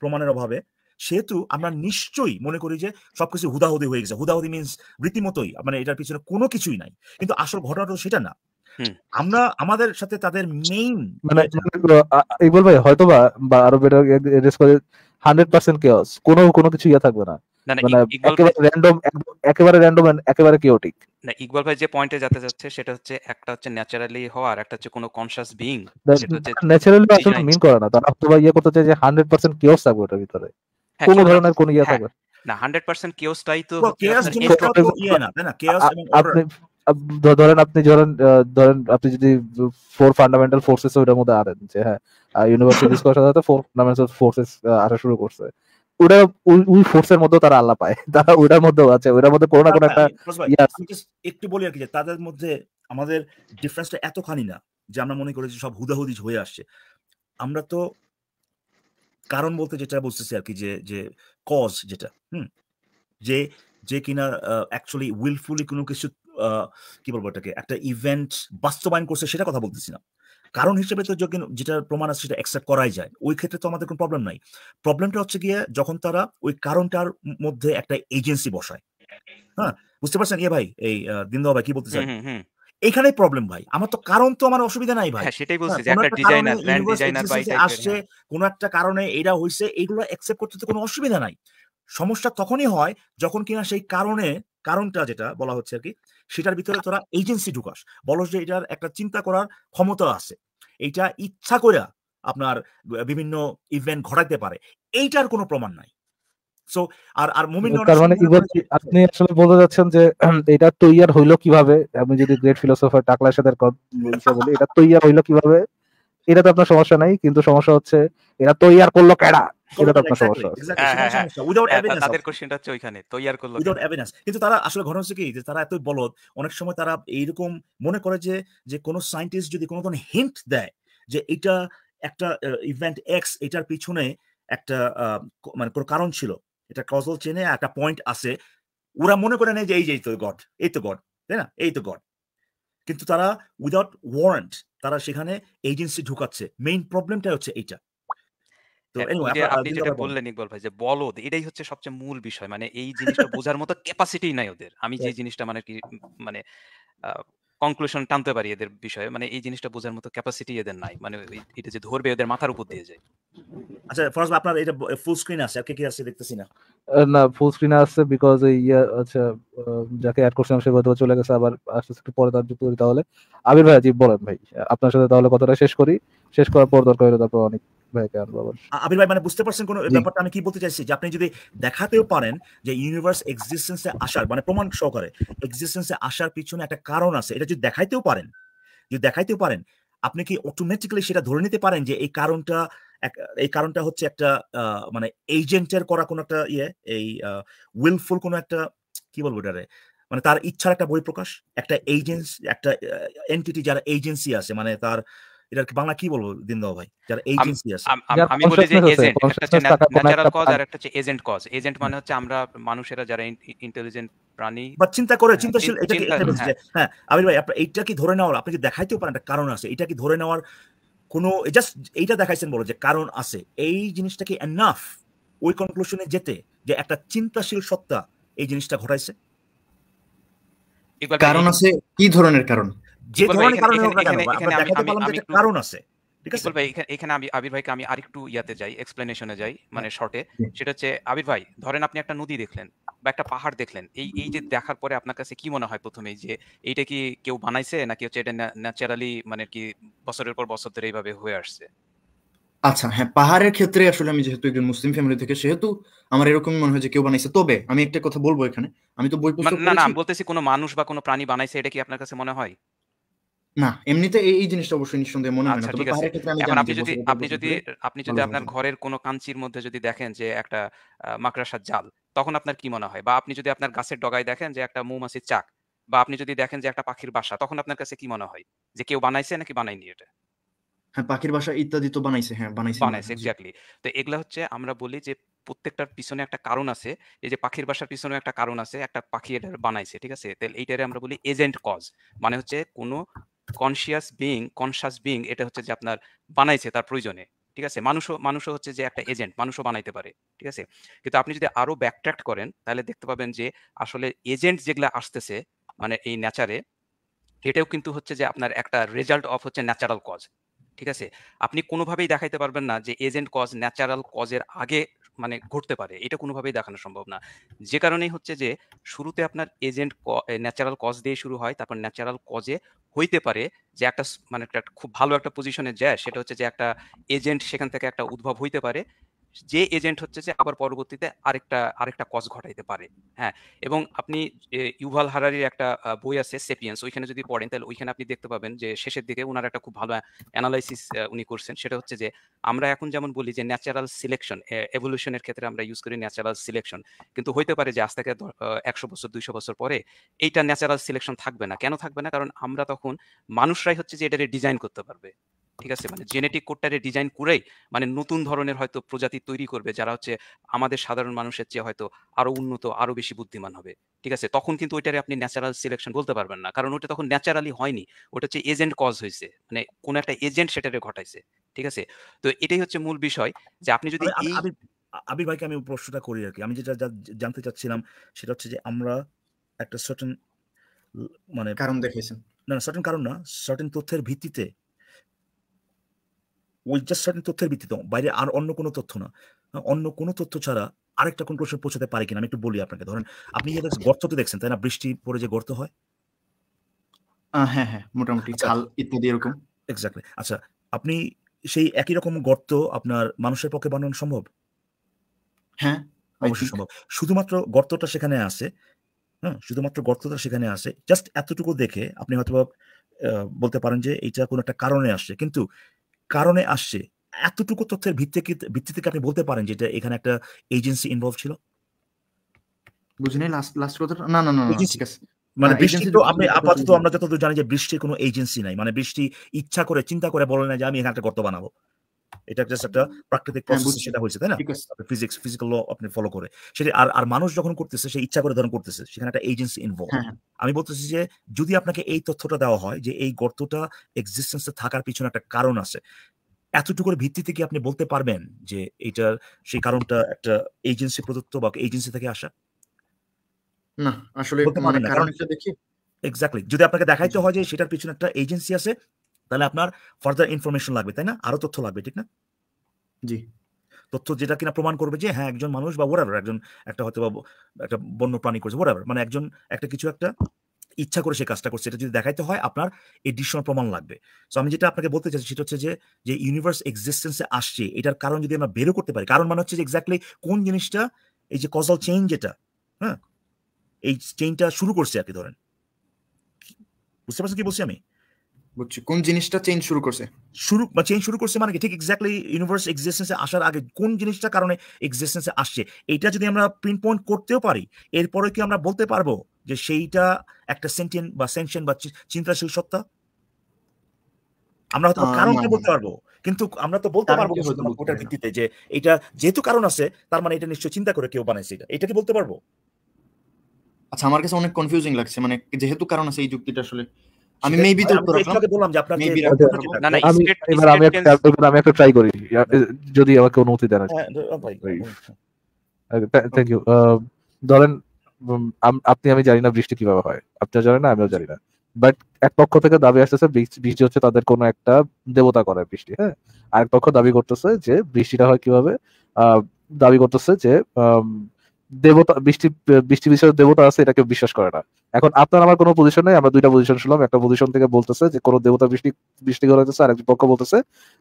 প্রমাণের অভাবে সেহেতু আমরা নিশ্চয়ই মনে করি যে সবকিছু হুদাহুদি হয়ে গেছে হুদাহুদি মিনস রীতিমতোই মানে এটার পিছনে কোনো কিছুই নাই কিন্তু আসল ঘটনা সেটা না আমরা আমাদের সাথে তাদের মেইন মানে ইকবাল ভাই হয়তো বা বা আরো বেটার এড্রেস করে হান্ড্রেড পার্সেন্ট কেওস কোনো কোনো কিছু ইয়ে থাকবে না মানে একেবারে র্যান্ডম একেবারে র্যান্ডম একেবারে কেওটিক না ইকবাল ভাই যে পয়েন্টে যেতে যাচ্ছে সেটা হচ্ছে একটা হচ্ছে ন্যাচারালি হওয়া আর একটা হচ্ছে কোনো কনসিয়াস বিইং সেটা ন্যাচারালি আসলে মিন করে না তারা হয়তো ইয়ে করতে চায় যে 100% কিওস থাকবে ওটার ভিতরে হ্যাঁ, কোনো ধরনের কোনো ইয়ে হ্যাঁ। থাকবে না 100% কিওসটাই তো কিওস জিনিসটা তো ইয়ে না তাই না কিওস আপনি ধরেন আপনি ধরেন ধরেন আপনি যদি ফোর ফান্ডামেন্টাল ফোর্সেস ওইটার মধ্যে আনেন যে হ্যাঁ ইউনিভার্সিটিজ করার সাথে ফোর ফান্ডামেন্টাল ফোর্সেস আসা শুরু করছে ওই ফোর্সের মধ্যে তারা আল্লাহ পায় তারা ওটার আছে ওটার মধ্যে কোনো না কোনো আচ্ছা, একটা একটু বলি আর কি তাদের মধ্যে আমাদের ডিফারেন্সটা এতখানি না যে আমরা মনে করেছি সব হুদাহুদি হয়ে আসছে আমরা তো কারণ বলতে যেটা বলতেছি আর কি যে যে কজ যেটা হুম যে যে কিনা অ্যাকচুয়ালি উইলফুলি কোনো কিছু কি বলবো এটাকে একটা ইভেন্ট বাস্তবায়ন করছে সেটা কথা বলতেছি না কারণ হিসেবে তো যখন যেটা প্রমাণ আছে সেটা অ্যাকসেপ্ট করাই যায় ওই ক্ষেত্রে তো আমাদের কোনো প্রবলেম নাই প্রবলেমটা হচ্ছে গিয়ে যখন তারা ওই কারণটার মধ্যে একটা এজেন্সি বসায় হ্যাঁ বুঝতে পারছেন ইয়ে ভাই এই দিনদা ভাই কি বলতে চাই এখানেই প্রবলেম ভাই আমার তো কারণ তো আমার অসুবিধা নাই ভাই হ্যাঁ, হ্যাঁ, হ্যাঁ। আসছে কোন একটা কারণে এটা হইছে এগুলো অ্যাকসেপ্ট করতে তো কোনো অসুবিধা নাই সমস্যা তখনই হয় যখন কিনা সেই কারণে কারণটা যেটা বলা হচ্ছে আর কি সেটার ভিতরে তোরা এজেন্সি ঢুকাস বলো যে এটার একটা চিন্তা করার ক্ষমতা আছে এটা ইচ্ছা করে আপনার বিভিন্ন ইভেন্ট ঘটাতে পারে এইটার কোনো প্রমাণ নাই সো আর আর মানে আপনি আসলে বলতে যাচ্ছেন যে এটা তৈয়ার হইলো কিভাবে আমি যদি গ্রেট ফিলোসোফার টাকলার সাথে বলি এটা তৈয়ার হইলো কিভাবে এটা তো আপনার সমস্যা নাই কিন্তু সমস্যা হচ্ছে এটা তৈয়ার করলো কেডা সায়েন্টিস্ট হ্যাঁ, হ্যাঁ, হ্যাঁ। যদি কোনো ধরনের দেয় যে এটা একটা ইভেন্ট এক্স এটার পিছনে একটা মানে কারণ ছিল এটা কজল চেনে একটা পয়েন্ট আছে ওরা মনে করে নেয় যে এই যে এই তো গড এই তো গড তাই না এই তো গড কিন্তু তারা উইদাউট ওয়ারেন্ট তারা সেখানে এজেন্সি ঢুকাচ্ছে মেইন প্রবলেমটাই হচ্ছে এইটা আপনি যেটা বললেন ইকবাল ভাই যে বলদ এটাই হচ্ছে সবচেয়ে মূল বিষয় মানে এই জিনিসটা বোঝার মতো ক্যাপাসিটি নাই ওদের আমি যে জিনিসটা মানে কি মানে কনক্লুশন টানতে পারি এদের বিষয়ে মানে এই জিনিসটা বোঝার মতো ক্যাপাসিটি এদের নাই মানে এটা যে ধরবে মাথার উপর দিয়ে যায় আচ্ছা আপনার এটা ফুল স্ক্রিন আছে কি আছে দেখতেছি না না ফুল স্ক্রিন আছে বিকজ এই আচ্ছা যাকে অ্যাড করছিলাম সে হয়তো চলে গেছে আবার আস্তে পরে তার যুক্ত তাহলে আবির ভাই জি বলেন ভাই আপনার সাথে তাহলে কথাটা শেষ করি শেষ করার পর দরকার তারপর অনেক আবির ভাই মানে বুঝতে পারছেন কোন ব্যাপারটা আমি কি বলতে চাইছি যে আপনি যদি দেখাতেও পারেন যে ইউনিভার্স এক্সিস্টেন্সে আসার মানে প্রমাণ সহকারে এক্সিস্টেন্সে আসার পিছনে একটা কারণ আছে এটা যদি দেখাইতেও পারেন যদি দেখাইতেও পারেন আপনি কি অটোমেটিক্যালি সেটা ধরে নিতে পারেন যে এই কারণটা এই কারণটা হচ্ছে একটা মানে এজেন্টের করা কোনো একটা ইয়ে এই উইলফুল কোন একটা কি বলবো এটারে মানে তার ইচ্ছার একটা বই প্রকাশ একটা এজেন্সি একটা এনটিটি যারা এজেন্সি আছে মানে তার আহ এটার বাংলা কি বলবো দিন দাও ভাই যারা এজেন্সি আছে আমি বলি যে এজেন্ট একটা হচ্ছে ন্যাচারাল কজ আর একটা হচ্ছে এজেন্ট কজ এজেন্ট মানে হচ্ছে আমরা মানুষেরা যারা ইন্টেলিজেন্ট প্রাণী বা চিন্তা করে হ্যাঁ, চিন্তাশীল এটা কি এটা হ্যাঁ, হ্যাঁ আমি ভাই আপনি এইটা কি ধরে নেওয়ার আপনি কি দেখাইতেও পারেন একটা কারণ আছে এটা কি ধরে নেওয়ার কোনো জাস্ট এইটা দেখাইছেন বলো যে কারণ আছে এই জিনিসটা কি এনাফ ওই কনক্লুশনে যেতে যে একটা চিন্তাশীল সত্তা এই জিনিসটা ঘটাইছে কারণ আছে কি ধরনের কারণ যে ধরনের হোক না কেন আমরা দেখাতে পারলাম যে একটা কারণ আছে এখানে আমি আবির ভাইকে আমি আরেকটু ইয়াতে যাই এক্সপ্লেনেশনে যাই মানে শর্টে হ্যাঁ। সেটা হচ্ছে আবির ভাই ধরেন আপনি একটা নদী দেখলেন বা একটা পাহাড় দেখলেন এই এই যে দেখার পরে আপনার কাছে কি মনে হয় প্রথমে যে এইটা কি কেউ বানাইছে নাকি হচ্ছে এটা ন্যাচারালি মানে কি বছরের পর বছর ধরে এইভাবে হয়ে আসছে আচ্ছা হ্যাঁ পাহাড়ের ক্ষেত্রে আসলে আমি যেহেতু একজন মুসলিম ফ্যামিলি থেকে সেহেতু আমার এরকম মনে হয় যে কেউ বানাইছে তবে আমি একটা কথা বলবো এখানে আমি তো বই না না বলতেছি কোনো মানুষ বা কোনো প্রাণী বানাইছে এটা কি আপনার কাছে মনে হয় না এমনিতে এই জিনিসটা অবশ্যই নিঃসন্দেহে মনে হয় না আচ্ছা, তবে পাহাড়ের ক্ষেত্রে আমি জানি আপনি যদি আপনি যদি আপনি যদি আপনার ঘরের কোনো কাঞ্চির মধ্যে যদি দেখেন যে একটা মাকড়াসার জাল তখন আপনার কি মনে হয় বা আপনি যদি আপনার গাছের ডগায় দেখেন যে একটা মৌমাছির চাক বা আপনি যদি দেখেন যে একটা পাখির বাসা তখন আপনার কাছে কি মনে হয় যে কেউ বানাইছে নাকি বানায়নি এটা হ্যাঁ পাখির বাসা ইত্যাদি তো বানাইছে হ্যাঁ বানাইছে বানাইছে এক্স্যাক্টলি তো এগুলা হচ্ছে আমরা বলি যে প্রত্যেকটার পিছনে একটা কারণ আছে এই যে পাখির বাসার পিছনে একটা কারণ আছে একটা পাখি এটা বানাইছে ঠিক আছে তাহলে এইটারে আমরা বলি এজেন্ট কজ মানে হচ্ছে কোনো কনসিয়াস বিং কনসাস বিং এটা হচ্ছে যে আপনার বানাইছে তার প্রয়োজনে ঠিক আছে মানুষও মানুষও হচ্ছে যে একটা এজেন্ট মানুষও বানাইতে পারে ঠিক আছে কিন্তু আপনি যদি আরও ব্যাকট্র্যাক্ট করেন তাহলে দেখতে পাবেন যে আসলে এজেন্ট যেগুলো আসতেছে মানে এই ন্যাচারে এটাও কিন্তু হচ্ছে যে আপনার একটা রেজাল্ট অফ হচ্ছে ন্যাচারাল কজ ঠিক আছে আপনি কোনোভাবেই দেখাইতে পারবেন না যে এজেন্ট কজ ন্যাচারাল কজের আগে মানে ঘটতে পারে এটা কোনোভাবেই দেখানো সম্ভব না যে কারণেই হচ্ছে যে শুরুতে আপনার এজেন্ট ন্যাচারাল কজ দিয়ে শুরু হয় তারপর ন্যাচারাল কজে হইতে পারে যে একটা মানে একটা খুব ভালো একটা পজিশনে যায় সেটা হচ্ছে যে একটা এজেন্ট সেখান থেকে একটা উদ্ভব হইতে পারে যে এজেন্ট হচ্ছে যে আবার পরবর্তীতে আরেকটা আরেকটা কজ ঘটাইতে পারে হ্যাঁ এবং আপনি ইউভাল হারারির একটা বই আছে সেপিয়েন্স ওইখানে যদি পড়েন তাহলে ওইখানে আপনি দেখতে পাবেন যে শেষের দিকে ওনার একটা খুব ভালো অ্যানালাইসিস উনি করছেন সেটা হচ্ছে যে আমরা এখন যেমন বলি যে ন্যাচারাল সিলেকশন এভলিউশনের ক্ষেত্রে আমরা ইউজ করি ন্যাচারাল সিলেকশন কিন্তু হইতে পারে যে আজ থেকে একশো বছর দুইশো বছর পরে এইটা ন্যাচারাল সিলেকশন থাকবে না কেন থাকবে না কারণ আমরা তখন মানুষরাই হচ্ছে যে এটাকে ডিজাইন করতে পারবে ঠিক আছে মানে জেনেটিক কোডটারে ডিজাইন করেই মানে নতুন ধরনের হয়তো প্রজাতি তৈরি করবে যারা হচ্ছে আমাদের সাধারণ মানুষের চেয়ে হয়তো আরো উন্নত আরো বেশি বুদ্ধিমান হবে ঠিক আছে তখন কিন্তু ওইটারে আপনি ন্যাচারাল সিলেকশন বলতে পারবেন না কারণ ওটা তখন ন্যাচারালি হয়নি ওটা হচ্ছে এজেন্ট কজ হয়েছে মানে কোন একটা এজেন্ট সেটারে ঘটাইছে ঠিক আছে তো এটাই হচ্ছে মূল বিষয় যে আপনি যদি আবির ভাইকে আমি প্রশ্নটা করি আর কি আমি যেটা জানতে চাচ্ছিলাম সেটা হচ্ছে যে আমরা একটা সার্টেন মানে কারণ দেখেছেন না সার্টেন কারণ না সার্টেন তথ্যের ভিত্তিতে ওই জাস্ট সার্টেন তথ্যের ভিত্তিতে বাইরে আর অন্য কোনো তথ্য না অন্য কোনো তথ্য ছাড়া আরেকটা কনক্লুশন পৌঁছাতে পারে কিনা আমি একটু বলি আপনাকে ধরেন আপনি যে গর্ত তো দেখছেন তাই না বৃষ্টি পড়ে যে গর্ত হয় হ্যাঁ হ্যাঁ মোটামুটি আচ্ছা। খাল ইত্যাদি এরকম এক্স্যাক্টলি আচ্ছা আপনি সেই একই রকম গর্ত আপনার মানুষের পক্ষে বানানো সম্ভব হ্যাঁ অবশ্যই সম্ভব শুধুমাত্র গর্তটা সেখানে আছে হ্যাঁ শুধুমাত্র গর্তটা সেখানে আছে জাস্ট এতটুকু দেখে আপনি হয়তো বলতে পারেন যে এটা কোনো একটা কারণে আসছে কিন্তু কারণে আসছে এতটুকু তথ্যের ভিত্তিতে ভিত্তিতে আপনি বলতে পারেন যেটা এখানে একটা এজেন্সি ইনভলভ ছিল বুঝিনি লাস্ট লাস্ট না না না ঠিক আছে মানে হ্যাঁ, বৃষ্টি তো আপনি আপাতত আমরা যতদূর জানি যে বৃষ্টির কোনো এজেন্সি নাই মানে বৃষ্টি ইচ্ছা করে চিন্তা করে বলে না যে আমি এখানে একটা গর্ত বানাবো এটা জাস্ট একটা প্রাকৃতিক প্রসেস হ্যাঁ, সেটা হয়েছে তাই না ফিজিক্স ফিজিক্যাল ল আপনি ফলো করে সেটা আর আর মানুষ যখন করতেছে সে ইচ্ছা করে ধরন করতেছে সেখানে একটা এজেন্সি হ্যাঁ, ইনভলভ হ্যাঁ। আমি বলতেছি যে যদি আপনাকে এই তথ্যটা দেওয়া হয় যে এই গর্তটা এক্সিস্টেন্সে থাকার পিছনে একটা কারণ আছে এতটুকুর ভিত্তিতে কি আপনি বলতে পারবেন যে এইটার সেই কারণটা একটা এজেন্সি প্রদত্ত বা এজেন্সি থেকে আসা না আসলে মানে কারণ দেখি এক্স্যাক্টলি যদি আপনাকে দেখাইতে হয় যে সেটার পিছনে একটা এজেন্সি আছে তাহলে আপনার ফার্দার ইনফরমেশন লাগবে তাই না আরো তথ্য লাগবে ঠিক না জি তথ্য যেটা কিনা প্রমাণ করবে যে হ্যাঁ একজন মানুষ বা ওরার একজন একটা হয়তো বা একটা বন্য প্রাণী করছে ওরার মানে একজন একটা কিছু একটা ইচ্ছা করে সে কাজটা করছে এটা যদি দেখাইতে হয় আপনার এডিশনাল প্রমাণ লাগবে সো আমি যেটা আপনাকে বলতে চাইছি সেটা হচ্ছে যে যে ইউনিভার্স এক্সিস্টেন্সে আসছে এটার কারণ যদি আমরা বেরো করতে পারি কারণ মানে হচ্ছে যে এক্স্যাক্টলি কোন জিনিসটা এই যে কজাল চেইন যেটা হ্যাঁ এই চেইনটা শুরু করছে আর কি ধরেন বুঝতে পারছেন কি বলছি আমি বুঝছি কোন জিনিসটা চেঞ্জ শুরু করছে শুরু বা চেঞ্জ শুরু করছে মানে কি ঠিক এক্স্যাক্টলি ইউনিভার্স এক্সিস্টেন্সে আসার আগে কোন জিনিসটা কারণে এক্সিস্টেন্সে আসছে এটা যদি আমরা প্রিন্ট পয়েন্ট করতেও পারি এরপরে কি আমরা বলতে পারবো যে সেইটা একটা সেন্টেন বা সেনশন বা চিন্তাশীল সত্তা আমরা হয়তো কারণটা বলতে পারবো কিন্তু আমরা তো বলতে পারবো ওটার ভিত্তিতে যে এটা যেহেতু কারণ আছে তার মানে এটা নিশ্চয় চিন্তা করে কেউ বানাইছে এটা এটা কি বলতে পারবো আচ্ছা আমার কাছে অনেক কনফিউজিং লাগছে মানে যেহেতু কারণ আছে এই যুক্তিটা আসলে আমি মেবি তো বললাম যে আপনাকে আচ্ছা, আচ্ছা, না না এবার আমি একটা আমি একটা ট্রাই করি যদি আমাকে অনুমতি দেন থ্যাংক ইউ আচ্ছা। ধরেন আপনি আমি জানি না বৃষ্টি কিভাবে হয় আপনি জানেন না আমিও জানি না বাট এক পক্ষ থেকে দাবি আসতেছে বৃষ্টি হচ্ছে তাদের কোনো একটা দেবতা করে বৃষ্টি হ্যাঁ আরেক পক্ষ দাবি করতেছে যে বৃষ্টিটা হয় কিভাবে দাবি করতেছে যে দেবতা বৃষ্টি বৃষ্টি বিষয় দেবতা আছে এটাকে বিশ্বাস করে না এখন আপনার আমার কোনো পজিশন নেই আমরা দুইটা পজিশন শুনলাম একটা পজিশন থেকে বলতেছে যে কোনো দেবতা বৃষ্টি বৃষ্টি ঘটাইতেছে আর একজন পক্ষ বলতেছে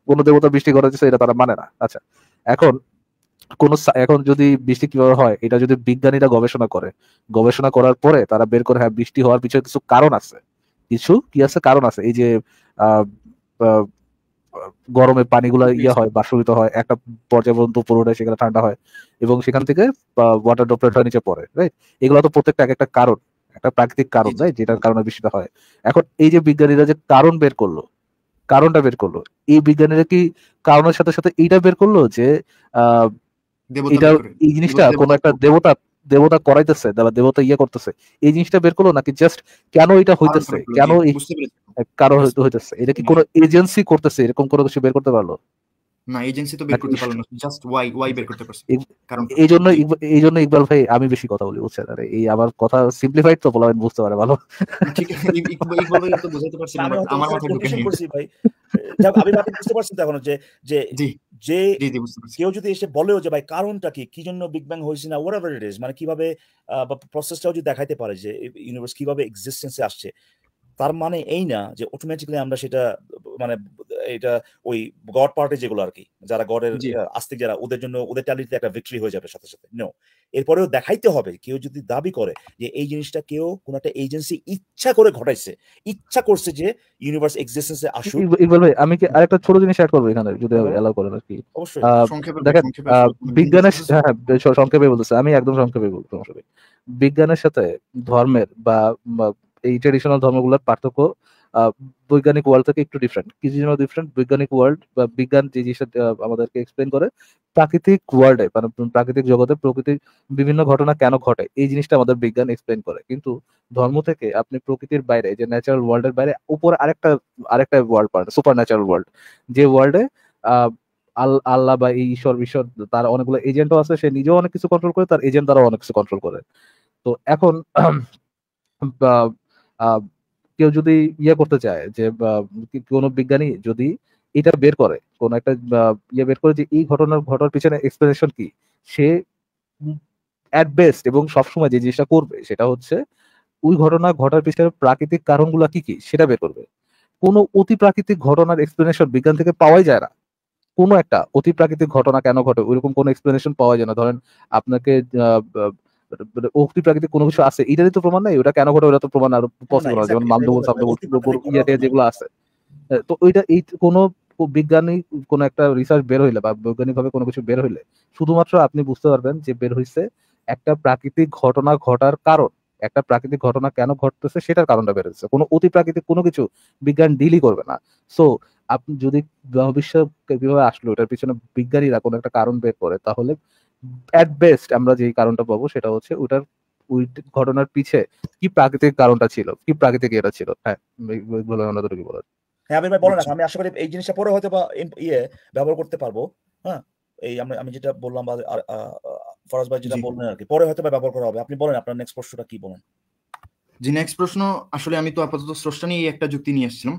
কোনো দেবতা বৃষ্টি ঘটাইতেছে এটা তারা মানে না আচ্ছা এখন কোন এখন যদি বৃষ্টি কিভাবে হয় এটা যদি বিজ্ঞানীরা গবেষণা করে গবেষণা করার পরে তারা বের করে হ্যাঁ বৃষ্টি হওয়ার পিছনে কিছু কারণ আছে কিছু কি আছে কারণ আছে এই যে গরমে পানিগুলা ইয়ে হয় বাষ্পীত হয় একটা পর্যায় পর্যন্ত পুরোটাই সেখানে ঠান্ডা হয় এবং সেখান থেকে ওয়াটার ড্রপলেট নিচে পড়ে রাইট এগুলো তো প্রত্যেকটা এক একটা কারণ একটা প্রাকৃতিক কারণ তাই যেটার কারণে বৃষ্টিটা হয় এখন এই যে বিজ্ঞানীরা যে কারণ বের করলো কারণটা বের করলো এই বিজ্ঞানীরা কি কারণের সাথে সাথে এইটা বের করলো যে এটা এই জিনিসটা কোনো একটা দেবতা দেবতা করাইতেছে দেবতা ইয়ে করতেছে এই জিনিসটা বের করলো নাকি জাস্ট কেন এটা হইতেছে কেন কারো হয়তো হইতেছে এটা কি কোনো এজেন্সি করতেছে এরকম কোনো কিছু বের করতে পারলো না এজেন্সি তো বের করতে পারলো না জাস্ট ওয়াই ওয়াই বের করতে পারছে কারণ এই জন্য এই জন্য ইকবাল ভাই আমি বেশি কথা বলি বুঝছেন আরে এই আমার কথা সিম্পলিফাইড তো বলা বুঝতে পারে ভালো ঠিক আছে ইকবাল ভাই তো বুঝাইতে পারছি না আমার কথা ঢুকে নেই ভাই আমি বাকি বুঝতে পারছি তো এখন যে যে যে কেউ যদি এসে বলেও যে ভাই কারণটা কি কি জন্য বিগ ব্যাং হয়েছে না হোয়াট এভার ইট ইজ মানে কিভাবে প্রসেসটাও যদি দেখাইতে পারে যে ইউনিভার্স কিভাবে এক্সিস্টেন্সে আসছে তার মানে এই না যে অটোমেটিকলি আমরা সেটা মানে এটা ওই গড পার্টি যেগুলো আর কি যারা গডের আস্তিক যারা ওদের জন্য ওদের ট্যালিটিতে একটা ভিক্টরি হয়ে যাবে সাথে সাথে নো এরপরেও দেখাইতে হবে কেউ যদি দাবি করে যে এই জিনিসটা কেউ কোন একটা এজেন্সি ইচ্ছা করে ঘটাইছে ইচ্ছা করছে যে ইউনিভার্স এক্সিস্টেন্সে আসুক ইকবাল ভাই আমি কি আরেকটা ছোট জিনিস অ্যাড করব এখানে যদি এলাও হ্যাঁ। করেন আর কি অবশ্যই দেখেন বিজ্ঞানের হ্যাঁ, সংক্ষেপে বলতেছে আমি একদম সংক্ষেপে বলবো বিজ্ঞানের সাথে ধর্মের বা এই ট্রেডিশনাল ধর্মগুলোর পার্থক্য বৈজ্ঞানিক ওয়ার্ল্ড থেকে একটু ডিফারেন্ট কিছু জন্য ডিফারেন্ট বৈজ্ঞানিক ওয়ার্ল্ড বা বিজ্ঞান যে জিনিসটা আমাদেরকে এক্সপ্লেন করে প্রাকৃতিক ওয়ার্ল্ডে মানে প্রাকৃতিক জগতে প্রকৃতির বিভিন্ন ঘটনা কেন ঘটে এই জিনিসটা আমাদের বিজ্ঞান এক্সপ্লেন করে কিন্তু ধর্ম থেকে আপনি প্রকৃতির বাইরে যে ন্যাচারাল ওয়ার্ল্ডের বাইরে উপর আরেকটা আরেকটা ওয়ার্ল্ড পান সুপার ন্যাচারাল ওয়ার্ল্ড যে ওয়ার্ল্ডে আল্লাহ বা এই ঈশ্বর বিশ্বর তার অনেকগুলো এজেন্টও আছে সে নিজেও অনেক কিছু কন্ট্রোল করে তার এজেন্ট দ্বারা অনেক কিছু কন্ট্রোল করে তো এখন কেউ যদি ইয়ে করতে চায় যে কোনো বিজ্ঞানী যদি এটা বের করে কোন একটা ইয়ে বের করে যে এই ঘটনার ঘটার পিছনে এক্সপ্লেনেশন কি সে অ্যাট বেস্ট এবং সবসময় যে জিনিসটা করবে সেটা হচ্ছে ওই ঘটনা ঘটার পিছনে প্রাকৃতিক কারণগুলো কি কি সেটা বের করবে কোনো অতি প্রাকৃতিক ঘটনার এক্সপ্লেনেশন বিজ্ঞান থেকে পাওয়াই যায় না কোনো একটা অতি প্রাকৃতিক ঘটনা কেন ঘটে ওইরকম কোনো এক্সপ্লেনেশন পাওয়া যায় না ধরেন আপনাকে মানে প্রাকৃতিক কোনো কিছু আছে তো প্রমাণ নাই ওটা কেন ঘটে ওটা তো প্রমাণ পসিবল যেমন ইয়াতে যেগুলো আছে হ্যাঁ, তো ওইটা এই কোনো কোনো একটা রিসার্চ বের হইলে বা কোনো কিছু বের হইলে শুধুমাত্র আপনি বুঝতে পারবেন যে বের হইছে একটা প্রাকৃতিক ঘটনা ঘটার কারণ একটা প্রাকৃতিক ঘটনা কেন ঘটতেছে সেটার কারণটা বের হচ্ছে কোনো অতি প্রাকৃতিক কোনো কিছু বিজ্ঞান ডিলই করবে না সো আপনি যদি ভবিষ্যৎ কিভাবে আসলো ওটার পিছনে বিজ্ঞানীরা কোনো একটা কারণ বের করে তাহলে অ্যাট বেস্ট আমরা যে কারণটা পাবো সেটা হচ্ছে ওটার ওই ঘটনার পিছে কি প্রাকৃতিক কারণটা ছিল কি প্রাকৃতিক এটা ছিল হ্যাঁ বলে আমাদের কি বলার হ্যাঁ আমি বলেন আমি আশা করি এই জিনিসটা পরে হয়তো বা ইয়ে ব্যবহার করতে পারবো হ্যাঁ এই আমরা আমি যেটা বললাম বা ফরাজ ভাই যেটা বললেন আর কি পরে হয়তো বা ব্যবহার করা হবে আপনি বলেন আপনার নেক্সট প্রশ্নটা কি বলেন জি নেক্সট প্রশ্ন আসলে আমি তো আপাতত স্রষ্টা নিয়ে একটা যুক্তি নিয়ে এসেছিলাম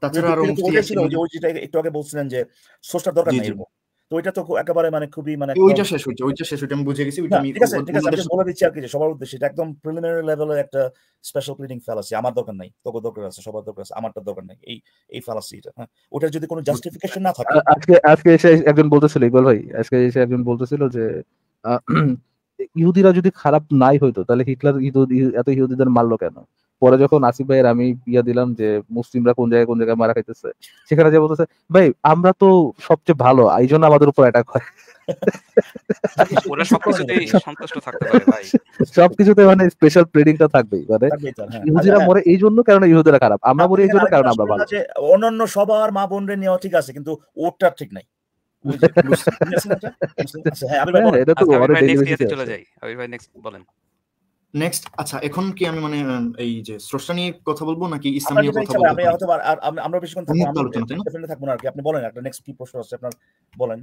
তাছাড়া আরো মুফতি ছিল যে ওই যেটা একটু আগে বলছিলেন যে স্রষ্টার দরকার নাই তো ওইটা তো একেবারে মানে খুবই মানে ওইটা শেষ হচ্ছে ওইটা শেষ হচ্ছে আমি বুঝে গেছি ওইটা ঠিক আছে ঠিক আছে আমি বলে দিচ্ছি আর কি সবার উদ্দেশ্যে এটা একদম প্রিলিমিনারি লেভেলের একটা স্পেশাল ফ্যালাসি আমার দরকার নাই তোকে আছে সবার আছে আমারটা দরকার নাই এই এই ফ্যালাসিটা এটা ওটার যদি কোনো জাস্টিফিকেশন না থাকে আজকে আজকে এসে একজন বলতেছিল ইকবাল ভাই আজকে এসে একজন বলতেছিল যে ইহুদিরা যদি খারাপ নাই হইতো তাহলে হিটলার এত ইহুদিদের মারলো কেন পরে যখন আসিফ ভাইয়ের আমি ইয়া দিলাম যে মুসলিমরা কোন জায়গায় কোন জায়গায় মারা খাইতেছে সেখানে যে বলতেছে ভাই আমরা তো সবচেয়ে ভালো এই জন্য আমাদের উপর অ্যাটাক হয় সবকিছুতে মানে স্পেশাল মানে হ্যাঁ। ইহুদিরা আচ্ছা। মরে এই জন্য ইহুদিরা খারাপ আমরা মরে এই জন্য কারণ আমরা ভালো অন্যান্য সবার মা বোনরে নেওয়া ঠিক আছে কিন্তু ওরটা ঠিক নাই আচ্ছা, হ্যাঁ, হ্যাঁ, এটা তো চলে আচ্ছা। যাই ভাই নেক্সট বলেন নেক্সট আচ্ছা এখন কি আমি মানে এই যে স্রষ্টা নিয়ে কথা বলবো নাকি ইসলাম নিয়ে কথা বলবো আমরা হয়তো আমরা বেশিক্ষণ থাকবো না থাকবো না আর কি আপনি বলেন একটা নেক্সট কি প্রশ্ন আছে আপনার বলেন